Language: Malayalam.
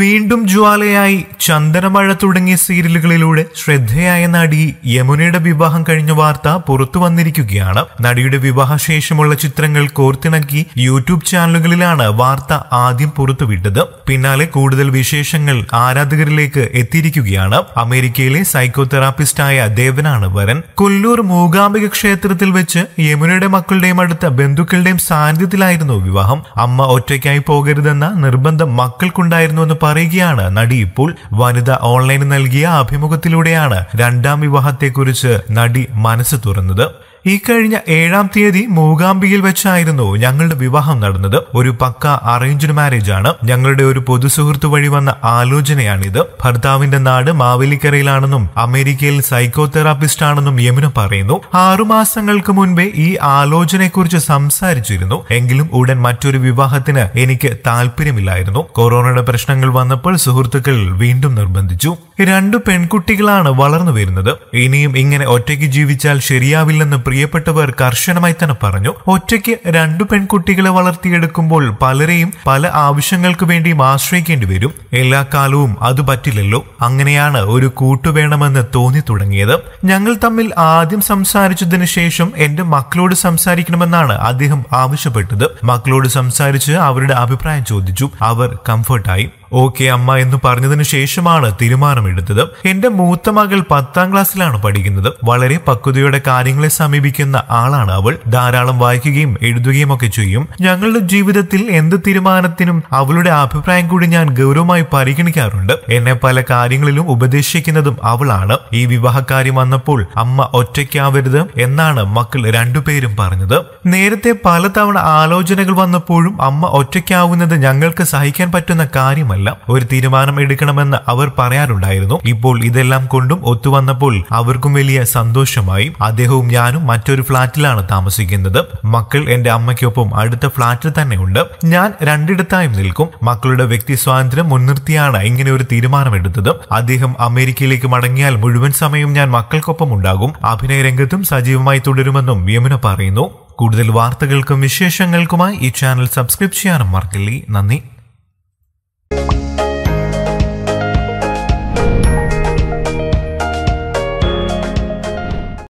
വീണ്ടും ജ്വാലയായി ചന്ദനമഴ തുടങ്ങിയ സീരിയലുകളിലൂടെ ശ്രദ്ധയായ നടി യമുനയുടെ വിവാഹം കഴിഞ്ഞ വാർത്ത പുറത്തു വന്നിരിക്കുകയാണ് നടിയുടെ വിവാഹശേഷമുള്ള ചിത്രങ്ങൾ കോർത്തിണക്കി യൂട്യൂബ് ചാനലുകളിലാണ് വാർത്ത ആദ്യം പുറത്തുവിട്ടത് പിന്നാലെ കൂടുതൽ വിശേഷങ്ങൾ ആരാധകരിലേക്ക് എത്തിയിരിക്കുകയാണ് അമേരിക്കയിലെ സൈക്കോതെറാപ്പിസ്റ്റായ ദേവനാണ് വരൻ കൊല്ലൂർ മൂകാംബിക ക്ഷേത്രത്തിൽ വെച്ച് യമുനയുടെ മക്കളുടെയും അടുത്ത ബന്ധുക്കളുടെയും സാന്നിധ്യത്തിലായിരുന്നു വിവാഹം അമ്മ ഒറ്റയ്ക്കായി പോകരുതെന്ന നിർബന്ധം മക്കൾക്കുണ്ടായിരുന്നു പറയുകയാണ് നടി ഇപ്പോൾ വനിത ഓൺലൈനിൽ നൽകിയ അഭിമുഖത്തിലൂടെയാണ് രണ്ടാം വിവാഹത്തെക്കുറിച്ച് നടി മനസ്സ് തുറന്നത് ഈ കഴിഞ്ഞ ഏഴാം തീയതി മൂകാംബിയിൽ വെച്ചായിരുന്നു ഞങ്ങളുടെ വിവാഹം നടന്നത് ഒരു പക്ക അറേഞ്ച്ഡ് മാരേജ് ആണ് ഞങ്ങളുടെ ഒരു പൊതു വഴി വന്ന ആലോചനയാണിത് ഭർത്താവിന്റെ നാട് മാവേലിക്കരയിലാണെന്നും അമേരിക്കയിൽ സൈക്കോതെറാപ്പിസ്റ്റ് ആണെന്നും യമുന പറയുന്നു ആറുമാസങ്ങൾക്ക് മുൻപേ ഈ ആലോചനയെക്കുറിച്ച് സംസാരിച്ചിരുന്നു എങ്കിലും ഉടൻ മറ്റൊരു വിവാഹത്തിന് എനിക്ക് താല്പര്യമില്ലായിരുന്നു കൊറോണയുടെ പ്രശ്നങ്ങൾ വന്നപ്പോൾ സുഹൃത്തുക്കൾ വീണ്ടും നിർബന്ധിച്ചു രണ്ട് പെൺകുട്ടികളാണ് വളർന്നു വരുന്നത് ഇനിയും ഇങ്ങനെ ഒറ്റയ്ക്ക് ജീവിച്ചാൽ ശരിയാവില്ലെന്ന് പ്രിയ പ്രിയപ്പെട്ടവർ കർശനമായി തന്നെ പറഞ്ഞു ഒറ്റയ്ക്ക് രണ്ടു പെൺകുട്ടികളെ വളർത്തിയെടുക്കുമ്പോൾ പലരെയും പല ആവശ്യങ്ങൾക്ക് വേണ്ടിയും ആശ്രയിക്കേണ്ടി വരും എല്ലാ കാലവും അത് പറ്റില്ലല്ലോ അങ്ങനെയാണ് ഒരു കൂട്ടു വേണമെന്ന് തോന്നി തുടങ്ങിയത് ഞങ്ങൾ തമ്മിൽ ആദ്യം സംസാരിച്ചതിന് ശേഷം എന്റെ മക്കളോട് സംസാരിക്കണമെന്നാണ് അദ്ദേഹം ആവശ്യപ്പെട്ടത് മക്കളോട് സംസാരിച്ച് അവരുടെ അഭിപ്രായം ചോദിച്ചു അവർ കംഫർട്ടായി ഓക്കെ അമ്മ എന്ന് പറഞ്ഞതിനു ശേഷമാണ് തീരുമാനമെടുത്തത് എന്റെ മൂത്ത മകൾ പത്താം ക്ലാസ്സിലാണ് പഠിക്കുന്നത് വളരെ പക്വതയോടെ കാര്യങ്ങളെ സമീപിക്കുന്ന ആളാണ് അവൾ ധാരാളം വായിക്കുകയും എഴുതുകയും ഒക്കെ ചെയ്യും ഞങ്ങളുടെ ജീവിതത്തിൽ എന്ത് തീരുമാനത്തിനും അവളുടെ അഭിപ്രായം കൂടി ഞാൻ ഗൗരവമായി പരിഗണിക്കാറുണ്ട് എന്നെ പല കാര്യങ്ങളിലും ഉപദേശിക്കുന്നതും അവളാണ് ഈ വിവാഹകാര്യം വന്നപ്പോൾ അമ്മ ഒറ്റയ്ക്കാവരുത് എന്നാണ് മക്കൾ രണ്ടുപേരും പറഞ്ഞത് നേരത്തെ പലതവണ ആലോചനകൾ വന്നപ്പോഴും അമ്മ ഒറ്റയ്ക്കാവുന്നത് ഞങ്ങൾക്ക് സഹിക്കാൻ പറ്റുന്ന കാര്യമല്ല കാര്യമെല്ലാം ഒരു തീരുമാനം എടുക്കണമെന്ന് അവർ പറയാറുണ്ടായിരുന്നു ഇപ്പോൾ ഇതെല്ലാം കൊണ്ടും ഒത്തുവന്നപ്പോൾ അവർക്കും വലിയ സന്തോഷമായി അദ്ദേഹവും ഞാനും മറ്റൊരു ഫ്ളാറ്റിലാണ് താമസിക്കുന്നത് മക്കൾ എന്റെ അമ്മയ്ക്കൊപ്പം അടുത്ത ഫ്ളാറ്റിൽ തന്നെ ഉണ്ട് ഞാൻ രണ്ടിടത്തായും നിൽക്കും മക്കളുടെ വ്യക്തി സ്വാതന്ത്ര്യം മുൻനിർത്തിയാണ് ഇങ്ങനെ ഒരു തീരുമാനമെടുത്തത് അദ്ദേഹം അമേരിക്കയിലേക്ക് മടങ്ങിയാൽ മുഴുവൻ സമയം ഞാൻ മക്കൾക്കൊപ്പം ഉണ്ടാകും അഭിനയ രംഗത്തും സജീവമായി തുടരുമെന്നും യമുന പറയുന്നു കൂടുതൽ വാർത്തകൾക്കും വിശേഷങ്ങൾക്കുമായി ഈ ചാനൽ സബ്സ്ക്രൈബ് ചെയ്യാനും മറക്കില്ലേ നന്ദി